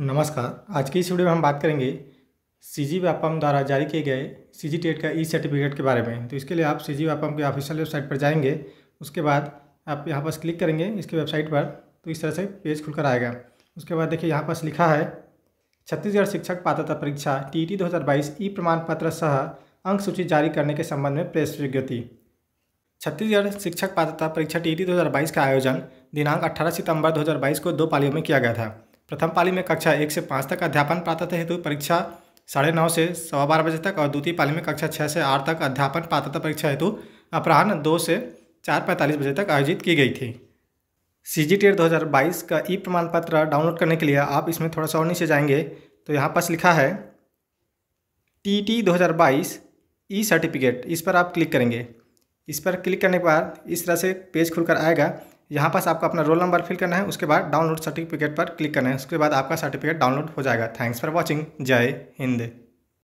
नमस्कार आज की इस वीडियो में हम बात करेंगे सी जी व्यापम द्वारा जारी किए गए सी जी टेट का ई सर्टिफिकेट के बारे में तो इसके लिए आप सी जी व्यापम के ऑफिशियल वेबसाइट पर जाएंगे उसके बाद आप यहाँ पर क्लिक करेंगे इसके वेबसाइट पर तो इस तरह से पेज खुलकर आएगा उसके बाद देखिए यहाँ पास लिखा है छत्तीसगढ़ शिक्षक पात्रता परीक्षा टी टी दो हज़ार बाईस ई प्रमाण पत्र सह अंक सूची जारी करने के संबंध में प्रेस विज्ञप्ति छत्तीसगढ़ शिक्षक पात्रता परीक्षा टी टी दो हज़ार बाईस का आयोजन दिनांक अट्ठारह सितंबर दो हज़ार बाईस को दो पालियों में किया गया था प्रथम पाली में कक्षा एक से पाँच तक अध्यापन पात्रता हेतु तो परीक्षा साढ़े नौ से सवा बारह बजे तक और द्वितीय पाली में कक्षा छः से आठ तक अध्यापन पात्रता परीक्षा हेतु अपराह्न दो से चार पैंतालीस बजे तक आयोजित की गई थी सी जी टी दो हज़ार बाईस का ई प्रमाण पत्र डाउनलोड करने के लिए आप इसमें थोड़ा सा और नीचे जाएंगे तो यहाँ पास लिखा है टी टी दो हज़ार बाईस ई सर्टिफिकेट इस पर आप क्लिक करेंगे इस पर क्लिक करने के बाद इस तरह से पेज खुलकर आएगा यहाँ पास आपको अपना रोल नंबर फिल करना है उसके बाद डाउनलोड सर्टिफिकेट पर क्लिक करना है उसके बाद आपका सर्टिफिकेट डाउनलोड हो जाएगा थैंक्स फॉर वॉचिंग जय हिंद